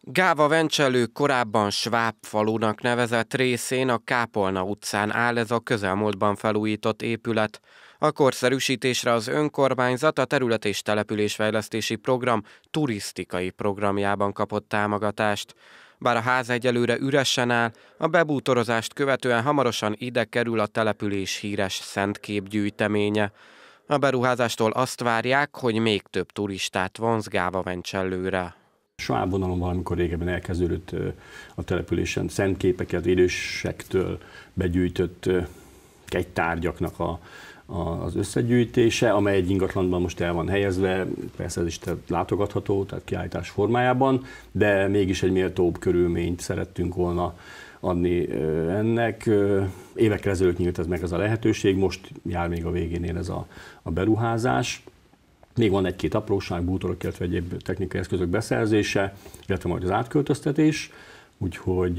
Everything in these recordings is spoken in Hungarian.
Gáva Vencselő korábban Sváb falunak nevezett részén a Kápolna utcán áll ez a közelmúltban felújított épület. A korszerűsítésre az önkormányzat a terület és településfejlesztési program turisztikai programjában kapott támogatást. Bár a ház egyelőre üresen áll, a bebútorozást követően hamarosan ide kerül a település híres szentkép gyűjteménye. A beruházástól azt várják, hogy még több turistát vonz Gáva Vencsellőre. Sváb vonalon valamikor régebben elkezdődött a településen szentképeket, idősektől begyűjtött kegytárgyaknak a, a, az összegyűjtése, amely egy ingatlanban most el van helyezve, persze ez is látogatható, tehát kiállítás formájában, de mégis egy méltóbb körülményt szerettünk volna adni ennek. Évekkel ezelőtt nyílt ez meg ez a lehetőség, most jár még a végénél ez a, a beruházás. Még van egy-két apróság, bútorok, illetve egyéb technikai eszközök beszerzése, illetve majd az átköltöztetés, úgyhogy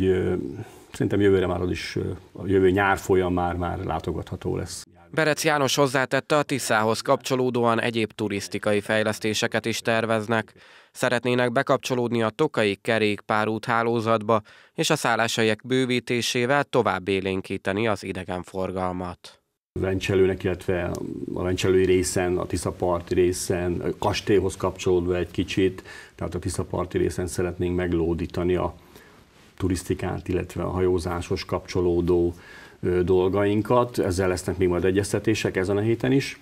szerintem jövőre már az is, a jövő nyár folyam már, már látogatható lesz. Berec János hozzátette, a Tiszához kapcsolódóan egyéb turisztikai fejlesztéseket is terveznek. Szeretnének bekapcsolódni a tokai kerékpárút hálózatba, és a szálláshelyek bővítésével tovább élénkíteni az idegenforgalmat. Lencselőnek, illetve a lencselői részen, a Tiszaparti részen, a kastélyhoz kapcsolódva egy kicsit, tehát a Tiszaparti részen szeretnénk meglódítani a turisztikát, illetve a hajózáshoz kapcsolódó dolgainkat. Ezzel lesznek még majd egyeztetések ezen a héten is,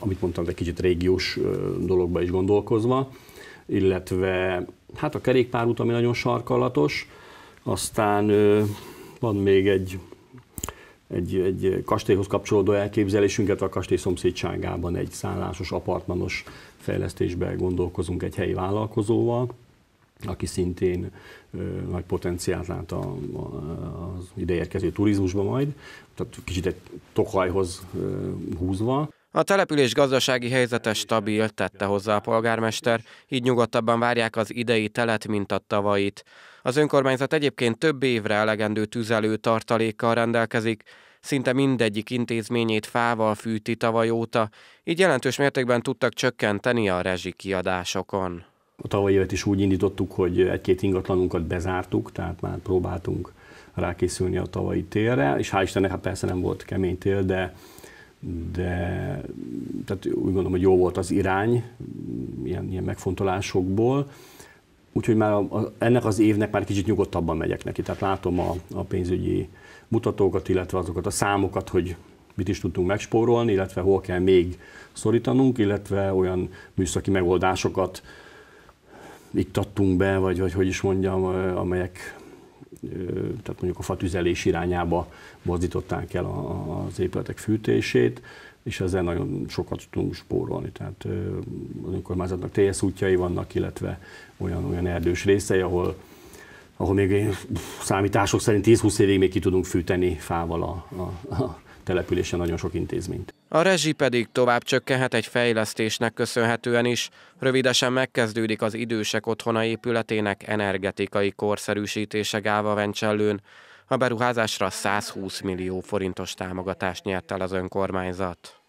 amit mondtam, egy kicsit régiós dologba is gondolkozva, illetve hát a kerékpárút, ami nagyon sarkalatos, aztán van még egy egy, egy kastélyhoz kapcsolódó elképzelésünket, a kastély szomszédságában egy szállásos, apartmanos fejlesztésbe gondolkozunk egy helyi vállalkozóval, aki szintén ö, nagy potenciált lát a, a, az ideérkező turizmusba majd, tehát kicsit egy tokajhoz ö, húzva. A település gazdasági helyzete stabil, tette hozzá a polgármester, így nyugodtabban várják az idei telet, mint a tavait. Az önkormányzat egyébként több évre elegendő tüzelő tartalékkal rendelkezik, szinte mindegyik intézményét fával fűti tavaly óta, így jelentős mértékben tudtak csökkenteni a kiadásokon. A tavalyi évet is úgy indítottuk, hogy egy-két ingatlanunkat bezártuk, tehát már próbáltunk rákészülni a tavalyi télre, és hál' Istennek, hát persze nem volt kemény tél, de, de tehát úgy gondolom, hogy jó volt az irány ilyen, ilyen megfontolásokból. Úgyhogy már a, a, ennek az évnek már kicsit nyugodtabban megyek neki. Tehát látom a, a pénzügyi mutatókat, illetve azokat a számokat, hogy mit is tudtunk megspórolni, illetve hol kell még szorítanunk, illetve olyan műszaki megoldásokat iktattunk be, vagy, vagy hogy is mondjam, amelyek tehát mondjuk a fatüzelés irányába mozdították el az épületek fűtését és ezzel nagyon sokat tudunk spórolni. Tehát az önkormányzatnak TSZ útjai vannak, illetve olyan, olyan erdős részei, ahol ahol még eh, számítások szerint 10-20 évig még ki tudunk fűteni fával a, a, a településen nagyon sok intézményt. A rezsi pedig tovább csökkenhet egy fejlesztésnek köszönhetően is. Rövidesen megkezdődik az idősek otthona épületének energetikai korszerűsítése Gáva Vencsellőn. A beruházásra 120 millió forintos támogatást nyert el az önkormányzat.